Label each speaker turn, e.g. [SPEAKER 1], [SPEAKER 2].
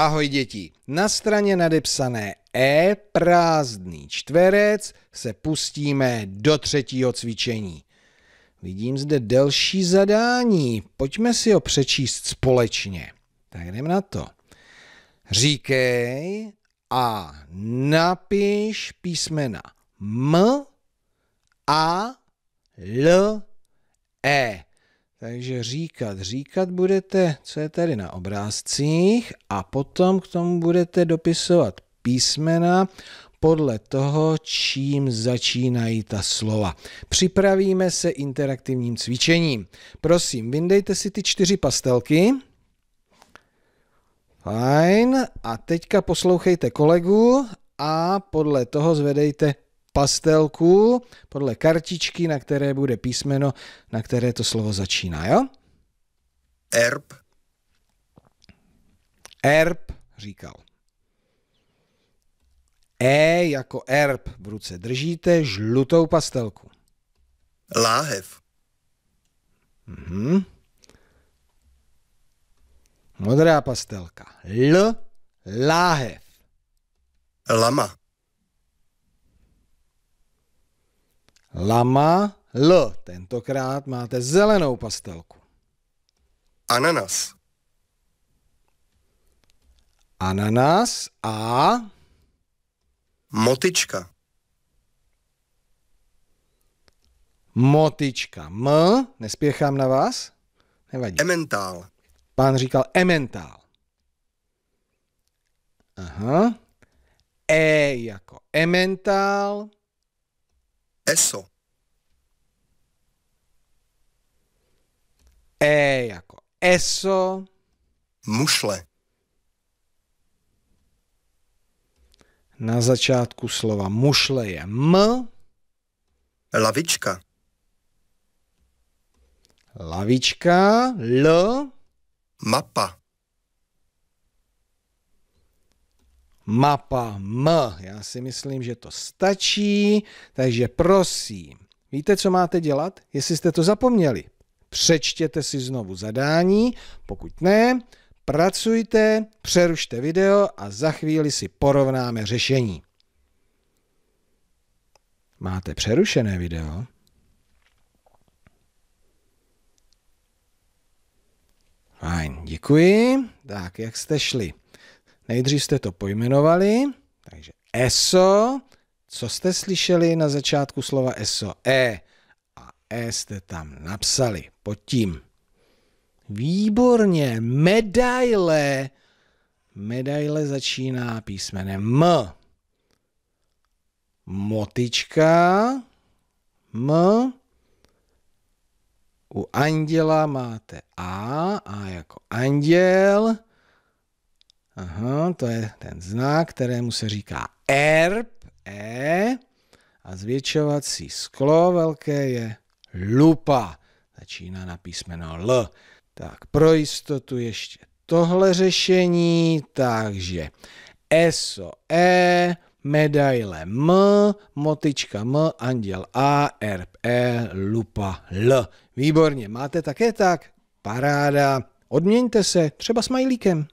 [SPEAKER 1] Ahoj děti, na straně nadepsané E prázdný čtverec se pustíme do třetího cvičení. Vidím zde delší zadání, pojďme si ho přečíst společně. Tak jdem na to. Říkej a napiš písmena M, A, L, takže říkat, říkat budete, co je tady na obrázcích a potom k tomu budete dopisovat písmena podle toho, čím začínají ta slova. Připravíme se interaktivním cvičením. Prosím, vyndejte si ty čtyři pastelky. Fajn. A teďka poslouchejte kolegu a podle toho zvedejte pastelku podle kartičky, na které bude písmeno, na které to slovo začíná, jo? Erb. Erb, říkal. E jako erb v ruce držíte žlutou pastelku. Láhev. Mhm. Modrá pastelka. L, láhev. Lama. Lama L. Tentokrát máte zelenou pastelku. Ananas. Ananas a... Motička. Motička. M. Nespěchám na vás? Nevadí. Ementál. Pán říkal ementál. Aha. E jako ementál. ESO. E jako ESO. Mušle. Na začátku slova mušle je M. Lavička. Lavička. L. Mapa. mapa M. Já si myslím, že to stačí, takže prosím, víte, co máte dělat? Jestli jste to zapomněli, přečtěte si znovu zadání, pokud ne, pracujte, přerušte video a za chvíli si porovnáme řešení. Máte přerušené video? Fajn, děkuji. Tak, jak jste šli? Nejdřív jste to pojmenovali, takže ESO, co jste slyšeli na začátku slova ESO? E a E jste tam napsali pod tím. Výborně, medaile. Medaile začíná písmenem M. Motička, M. U anděla máte A, A jako anděl. Aha, to je ten znak, kterému se říká erb, E. A zvětšovací sklo velké je lupa. Začíná na písmeno L. Tak pro jistotu ještě tohle řešení, takže SO E, medaile M, motička M, anděl A, erb E, lupa L. Výborně, máte také tak? Paráda. Odměňte se třeba smajlíkem.